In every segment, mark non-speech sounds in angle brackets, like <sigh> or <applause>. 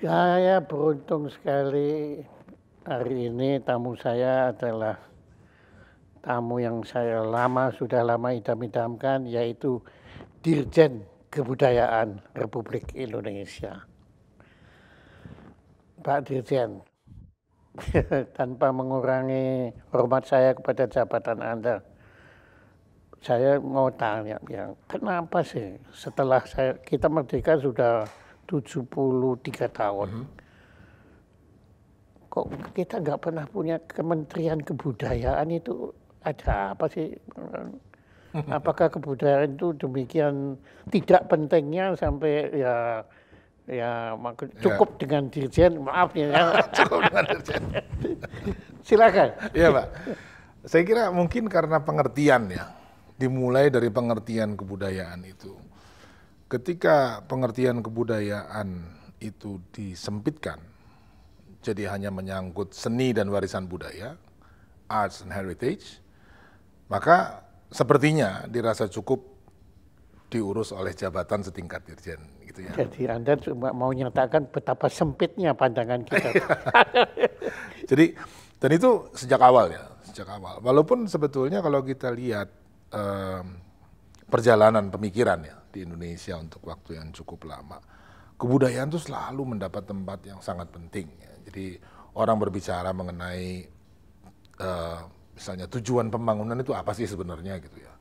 Saya beruntung sekali hari ini tamu saya adalah tamu yang saya lama sudah lama idam-idamkan yaitu Dirjen Kebudayaan Republik Indonesia. Pak Dirjen, <laughs> tanpa mengurangi hormat saya kepada jabatan Anda, saya mau tanya, ya, kenapa sih setelah saya, kita merdeka sudah 73 tahun. Mm -hmm. Kok kita nggak pernah punya kementerian kebudayaan itu ada apa sih? <laughs> Apakah kebudayaan itu demikian tidak pentingnya sampai ya ya, ya. cukup ya. dengan dirjen maaf ya <laughs> cukup dengan dirjen <laughs> silakan ya pak saya kira mungkin karena pengertian ya dimulai dari pengertian kebudayaan itu ketika pengertian kebudayaan itu disempitkan, jadi hanya menyangkut seni dan warisan budaya, arts and heritage, maka sepertinya dirasa cukup diurus oleh jabatan setingkat dirjen gitu ya. Jadi Anda cuma mau nyatakan betapa sempitnya pandangan kita. <laughs> <laughs> Jadi dan itu sejak awal ya, sejak awal. Walaupun sebetulnya kalau kita lihat um, perjalanan pemikiran ya di Indonesia untuk waktu yang cukup lama. Kebudayaan itu selalu mendapat tempat yang sangat penting. Ya. Jadi orang berbicara mengenai uh, misalnya tujuan pembangunan itu apa sih sebenarnya gitu ya.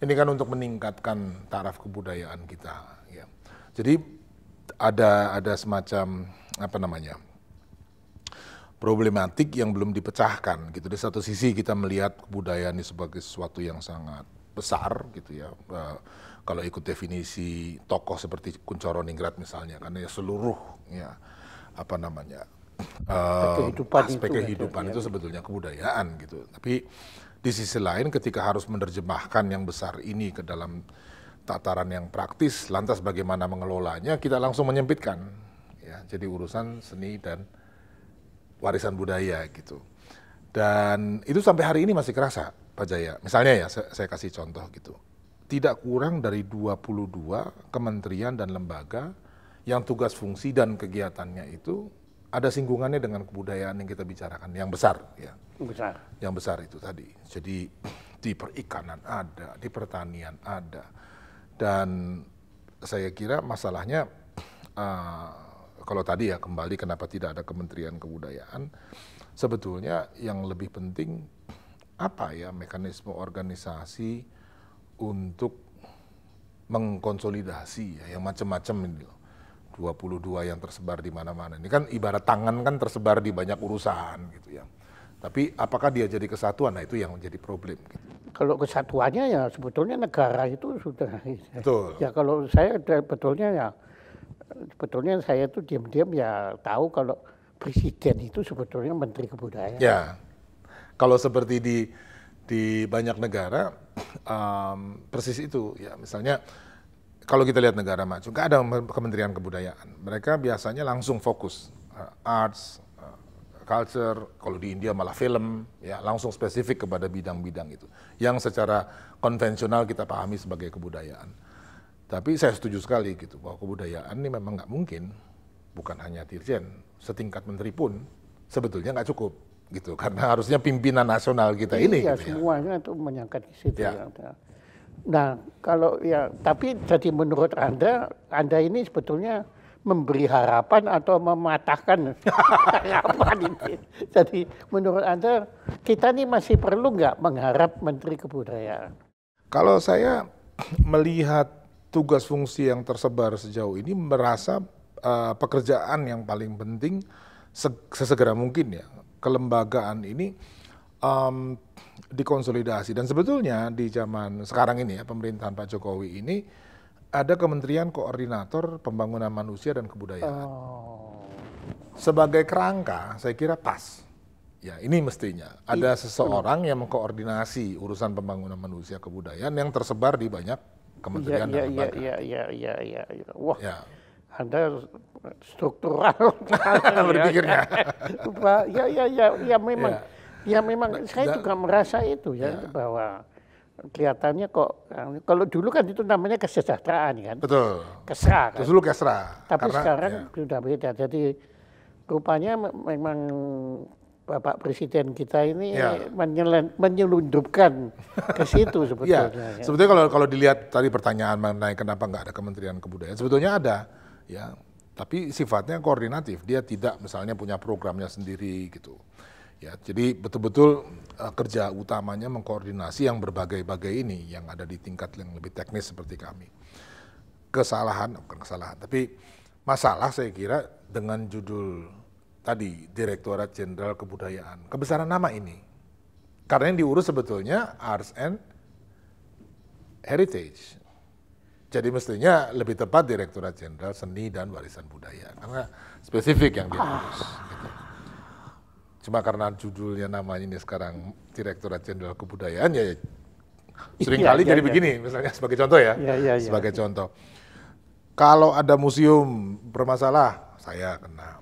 Ini kan untuk meningkatkan taraf kebudayaan kita. Ya. Jadi ada ada semacam apa namanya problematik yang belum dipecahkan gitu. Di satu sisi kita melihat kebudayaan ini sebagai sesuatu yang sangat besar gitu ya. Uh, kalau ikut definisi tokoh seperti Kuncoro Ningrat misalnya, karena ya seluruh ya apa namanya uh, kehidupan aspek itu, ya, kehidupan itu, ya. itu sebetulnya kebudayaan gitu. Tapi di sisi lain ketika harus menerjemahkan yang besar ini ke dalam tataran yang praktis, lantas bagaimana mengelolanya kita langsung menyempitkan ya. Jadi urusan seni dan warisan budaya gitu. Dan itu sampai hari ini masih kerasa Pak Jaya, misalnya ya saya, kasih contoh gitu. Tidak kurang dari 22 kementerian dan lembaga yang tugas fungsi dan kegiatannya itu ada singgungannya dengan kebudayaan yang kita bicarakan yang besar ya. Besar. Yang besar itu tadi. Jadi <clears throat> di perikanan ada, di pertanian ada. Dan saya kira masalahnya uh, <clears throat> kalau tadi ya kembali kenapa tidak ada kementerian kebudayaan sebetulnya yang lebih penting apa ya mekanisme organisasi untuk mengkonsolidasi ya, yang macam-macam ini loh. 22 yang tersebar di mana-mana. Ini kan ibarat tangan kan tersebar di banyak urusan gitu ya. Tapi apakah dia jadi kesatuan? Nah itu yang menjadi problem. Gitu. Kalau kesatuannya ya sebetulnya negara itu sudah. Betul. Ya kalau saya betulnya ya sebetulnya saya itu diam-diam ya tahu kalau presiden itu sebetulnya menteri kebudayaan. Ya. Kalau seperti di di banyak negara um, persis itu ya misalnya kalau kita lihat negara maju nggak ada kementerian kebudayaan mereka biasanya langsung fokus uh, arts eh, culture kalau di India malah film ya langsung spesifik kepada bidang-bidang itu yang secara konvensional kita pahami sebagai kebudayaan tapi saya setuju sekali gitu bahwa kebudayaan ini memang nggak mungkin bukan hanya dirjen setingkat menteri pun sebetulnya nggak cukup gitu karena harusnya pimpinan nasional kita ini iya gitu ya. semuanya ya. itu menyangkut di situ ya. ya. Nah, kalau ya tapi jadi menurut Anda Anda ini sebetulnya memberi harapan atau mematahkan <laughs> harapan ini. Jadi menurut Anda kita ini masih perlu nggak mengharap menteri kebudayaan? Kalau saya <clears throat> melihat tugas fungsi yang tersebar sejauh ini merasa uh, pekerjaan yang paling penting sesegera mungkin ya kelembagaan ini um, dikonsolidasi dan sebetulnya di zaman sekarang ini ya pemerintahan Pak Jokowi ini ada Kementerian Koordinator Pembangunan Manusia dan Kebudayaan. Oh. Sebagai kerangka saya kira pas. Ya, ini mestinya ada iya. seseorang yang mengkoordinasi urusan pembangunan manusia kebudayaan yang tersebar di banyak kementerian ya, dan iya, iya, lembaga. Iya, iya, iya, iya, ya. Wah. Ya anda eh, struktural <laughs> berpikirnya. ya, ya, ya, ya memang, ya, ya memang. Nah, saya nah. juga merasa itu ya, ya. bahwa kelihatannya kok eh, kalau dulu kan itu namanya kesejahteraan kan. Betul. Kesra. Kan? Dulu kesra. Tapi Karena, sekarang ya. sudah beda. Jadi rupanya memang Bapak Presiden kita ini ya. menyelen, menyelundupkan ke situ <laughs> ya. sebetulnya. ya. Sebetulnya kalau kalau dilihat tadi pertanyaan mengenai kenapa nggak ada Kementerian Kebudayaan, sebetulnya ada ya tapi sifatnya koordinatif dia tidak misalnya punya programnya sendiri gitu ya jadi betul-betul uh, kerja utamanya mengkoordinasi yang berbagai-bagai ini yang ada di tingkat yang lebih teknis seperti kami kesalahan bukan kesalahan tapi masalah saya kira dengan judul tadi Direktorat Jenderal Kebudayaan kebesaran nama ini karena yang diurus sebetulnya arts and heritage jadi mestinya lebih tepat Direktorat Jenderal Seni dan Warisan Budaya karena spesifik yang dia ah. Gitu. Cuma karena judulnya namanya ini sekarang Direktorat Jenderal Kebudayaan ya sering ya, iya, iya, jadi ya, begini misalnya sebagai contoh ya, ya, ya, ya. sebagai contoh. Kalau ada museum bermasalah saya kena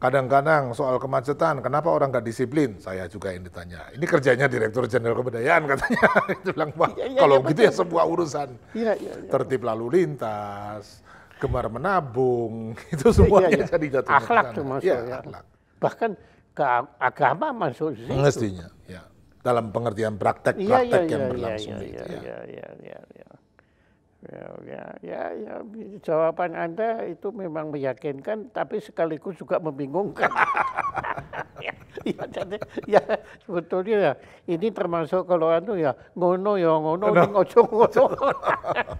Kadang-kadang soal kemacetan, kenapa orang nggak disiplin? Saya juga yang ditanya. Ini kerjanya Direktur Jenderal Kebudayaan katanya. <laughs> Bilang, Wah, iya, iya, iya, gitu ya, ya, kalau ya, begitu betul. ya sebuah urusan. Ya, ya, ya. Tertib lalu lintas, gemar menabung, <laughs> itu semuanya ya, ya. jadi jatuh. Akhlak tuh maksudnya. Ya, akhlak. Bahkan ke agama masuk situ. Mestinya, ya. Dalam pengertian praktek-praktek ya, ya, ya, yang berlangsung. Ya, ya, ya, ya, ya, ya. Ya, ya, ya, ya, jawaban Anda itu memang meyakinkan, tapi sekaligus juga membingungkan. ya, <laughs> ya, jadi, ya, sebetulnya ya, ini termasuk kalau anu ya, ngono ya ngono, no. ngocok, ngono.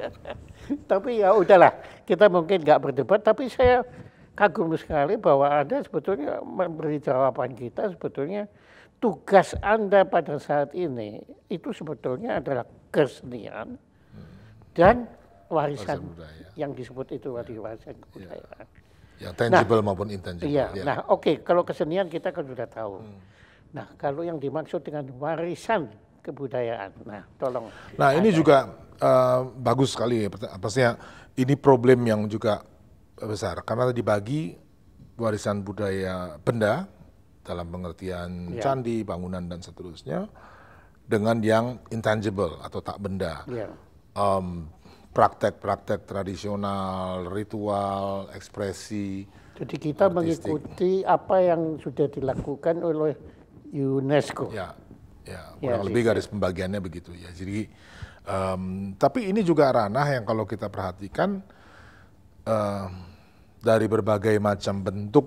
<laughs> tapi ya udahlah, kita mungkin nggak berdebat, tapi saya kagum sekali bahwa Anda sebetulnya memberi jawaban kita sebetulnya tugas Anda pada saat ini itu sebetulnya adalah kesenian dan warisan, yang disebut itu tadi ya. warisan ya. kebudayaan. Ya. ya, tangible nah, maupun intangible. Iya. Ya. Nah, oke, okay, kalau kesenian kita kan sudah tahu. Hmm. Nah, kalau yang dimaksud dengan warisan kebudayaan, nah tolong. Nah, ini ada. juga uh, bagus sekali ya, pastinya ini problem yang juga besar karena dibagi warisan budaya benda dalam pengertian ya. candi, bangunan dan seterusnya dengan yang intangible atau tak benda. Ya praktek-praktek um, tradisional, ritual, ekspresi. Jadi kita artistik. mengikuti apa yang sudah dilakukan oleh UNESCO. Ya, ya, ya kurang ya, lebih garis pembagiannya begitu ya. Jadi, um, tapi ini juga ranah yang kalau kita perhatikan uh, dari berbagai macam bentuk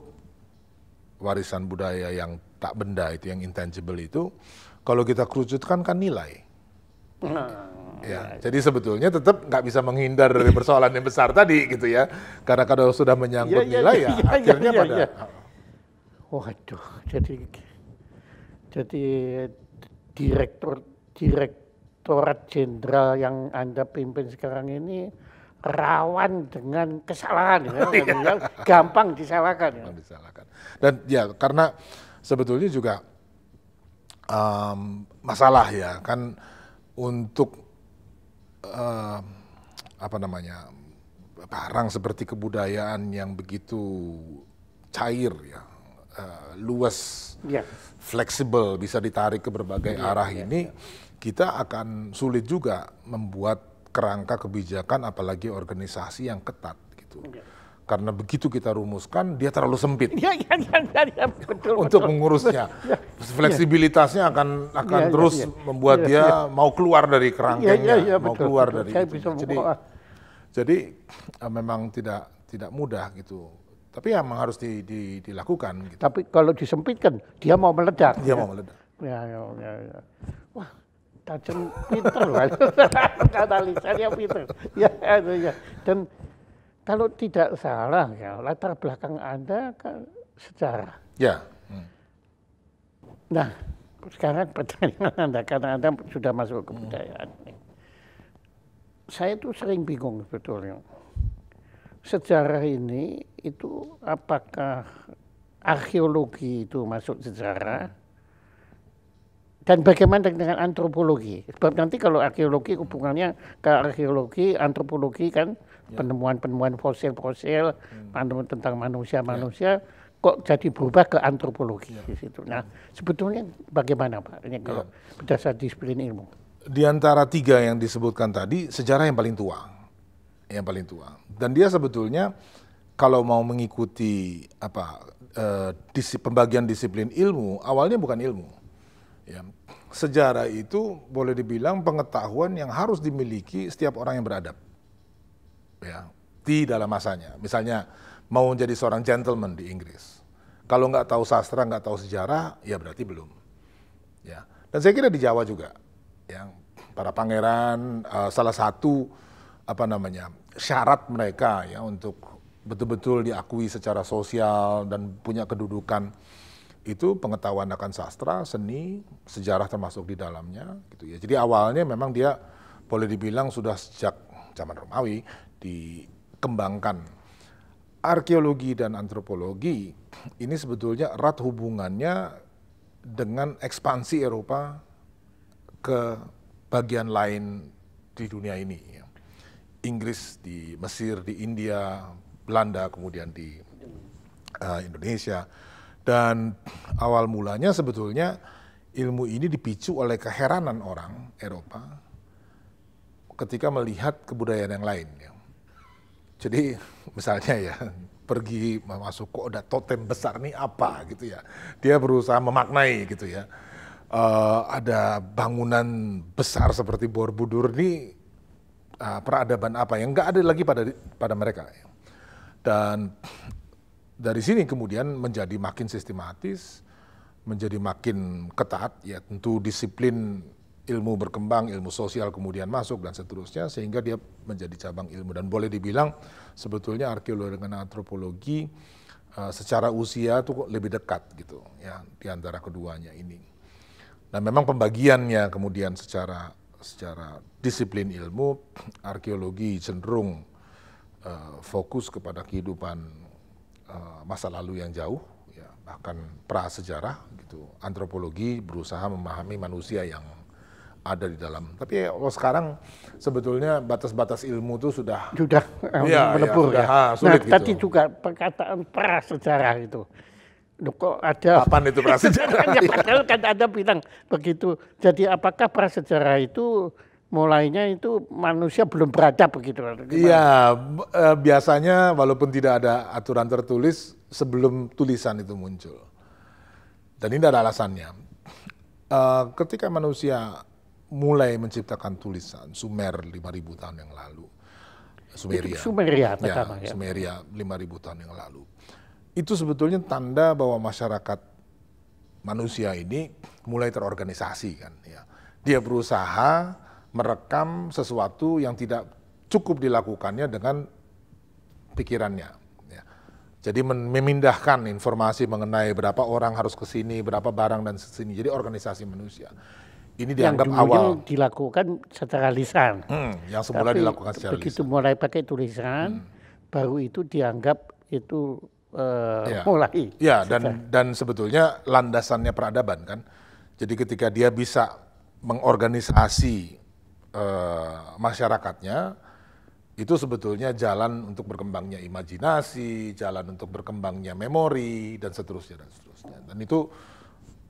warisan budaya yang tak benda itu, yang intangible itu, kalau kita kerucutkan kan nilai. Nah Ya, nah, jadi sebetulnya tetap nggak bisa menghindar dari persoalan yang besar tadi gitu ya, karena kalau sudah menyangkut iya, iya, iya, ya, nilai ya, ya, ya akhirnya ya, pada. Ya. Waduh, jadi jadi direktur direktorat jenderal yang anda pimpin sekarang ini rawan dengan kesalahan, ya, <laughs> ya. gampang disalahkan. Ya. disalahkan. Dan ya karena sebetulnya juga um, masalah ya kan untuk uh, apa namanya barang seperti kebudayaan yang begitu cair ya uh, luas yeah. fleksibel bisa ditarik ke berbagai yeah, arah yeah, ini yeah. kita akan sulit juga membuat kerangka kebijakan apalagi organisasi yang ketat gitu yeah karena begitu kita rumuskan dia terlalu sempit <laughs> ya, ya, ya, ya, ya, betul, untuk mengurusnya <laughs> ya, ya, fleksibilitasnya akan akan ya, ya terus ya, ya. membuat ya, dia ya. mau keluar dari kerangkengnya ya, ya, ya, mau keluar betul. dari itu. jadi jadi uh, memang tidak tidak mudah gitu tapi ya memang harus di, di, dilakukan gitu. tapi kalau disempitkan dia mau meledak dia ya. mau meledak ya, ya, ya, ya. wah tajam pinter loh analisanya <laughs> pinter ya, ya, ya. dan kalau tidak salah ya latar belakang Anda kan sejarah. Ya. Hmm. Nah, sekarang pertanyaan Anda karena Anda sudah masuk kebudayaan. Hmm. Saya tuh sering bingung sebetulnya. Sejarah ini itu apakah arkeologi itu masuk sejarah? dan bagaimana dengan antropologi? Sebab nanti kalau arkeologi hubungannya ke arkeologi, antropologi kan Ya. penemuan-penemuan fosil-fosil, hmm. penemuan tentang manusia-manusia, ya. kok jadi berubah ke antropologi ya. di situ. Nah, sebetulnya bagaimana Pak ini kalau berdasar disiplin ilmu? Di antara tiga yang disebutkan tadi, sejarah yang paling tua, yang paling tua. Dan dia sebetulnya kalau mau mengikuti apa eh, disi, pembagian disiplin ilmu, awalnya bukan ilmu. Ya. Sejarah itu boleh dibilang pengetahuan yang harus dimiliki setiap orang yang beradab ya di dalam masanya. Misalnya mau jadi seorang gentleman di Inggris, kalau nggak tahu sastra, nggak tahu sejarah, ya berarti belum. Ya, dan saya kira di Jawa juga, yang para pangeran uh, salah satu apa namanya syarat mereka ya untuk betul-betul diakui secara sosial dan punya kedudukan itu pengetahuan akan sastra, seni, sejarah termasuk di dalamnya gitu ya. Jadi awalnya memang dia boleh dibilang sudah sejak zaman Romawi dikembangkan. Arkeologi dan antropologi ini sebetulnya erat hubungannya dengan ekspansi Eropa ke bagian lain di dunia ini. Inggris di Mesir, di India, Belanda, kemudian di uh, Indonesia. Dan awal mulanya sebetulnya ilmu ini dipicu oleh keheranan orang Eropa ketika melihat kebudayaan yang lain. Ya. Jadi misalnya ya pergi masuk kok ada totem besar nih apa gitu ya. Dia berusaha memaknai gitu ya. Uh, ada bangunan besar seperti Borobudur ini uh, eh, peradaban apa yang nggak ada lagi pada pada mereka. Dan dari sini kemudian menjadi makin sistematis, menjadi makin ketat ya tentu disiplin ilmu berkembang, ilmu sosial kemudian masuk dan seterusnya sehingga dia menjadi cabang ilmu dan boleh dibilang sebetulnya arkeologi dengan antropologi uh, secara usia itu lebih dekat gitu ya di antara keduanya ini. Nah, memang pembagiannya kemudian secara secara disiplin ilmu arkeologi cenderung uh, fokus kepada kehidupan uh, masa lalu yang jauh ya bahkan prasejarah gitu. Antropologi berusaha memahami manusia yang ada di dalam. Tapi ya, sekarang sebetulnya batas-batas ilmu itu sudah sudah eh, iya, iya, ya, melebur ya. ya. Ha, sulit nah, gitu. tadi juga perkataan sejarah itu. Loh, kok ada Kapan itu prasejarah? <laughs> Kan ya, iya. padahal kan ada bilang begitu. Jadi apakah prasejarah itu mulainya itu manusia belum beradab begitu. Iya, eh, biasanya walaupun tidak ada aturan tertulis sebelum tulisan itu muncul. Dan ini ada alasannya. Eh, ketika manusia mulai menciptakan tulisan Sumer 5000 tahun yang lalu. Sumeria. Sumeria ya, ya. Sumeria 5000 tahun yang lalu. Itu sebetulnya tanda bahwa masyarakat manusia ini mulai terorganisasi kan ya. Dia berusaha merekam sesuatu yang tidak cukup dilakukannya dengan pikirannya. Ya. Jadi memindahkan informasi mengenai berapa orang harus ke sini, berapa barang dan sini. Jadi organisasi manusia ini dianggap yang awal dilakukan secara lisan. Hmm, yang semula Tapi dilakukan secara begitu lisan. mulai pakai tulisan, hmm. baru itu dianggap itu uh, ya. mulai. Ya dan secara. dan sebetulnya landasannya peradaban kan. Jadi ketika dia bisa mengorganisasi uh, masyarakatnya, itu sebetulnya jalan untuk berkembangnya imajinasi, jalan untuk berkembangnya memori dan seterusnya dan seterusnya. Dan itu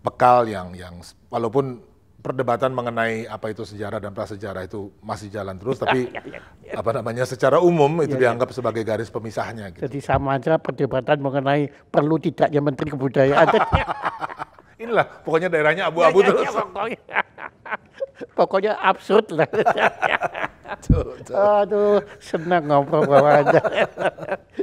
bekal yang yang walaupun perdebatan mengenai apa itu sejarah dan prasejarah itu masih jalan terus ya, tapi ya, ya, apa namanya secara umum itu dianggap sebagai garis pemisahnya gitu. Jadi sama aja perdebatan mengenai perlu tidaknya menteri kebudayaan. <laughs> Inilah pokoknya daerahnya abu-abu terus. pokoknya. <laughs> pokoknya absurd lah. <laughs> tuh, tuh. Aduh, senang ngobrol ngobrol aja.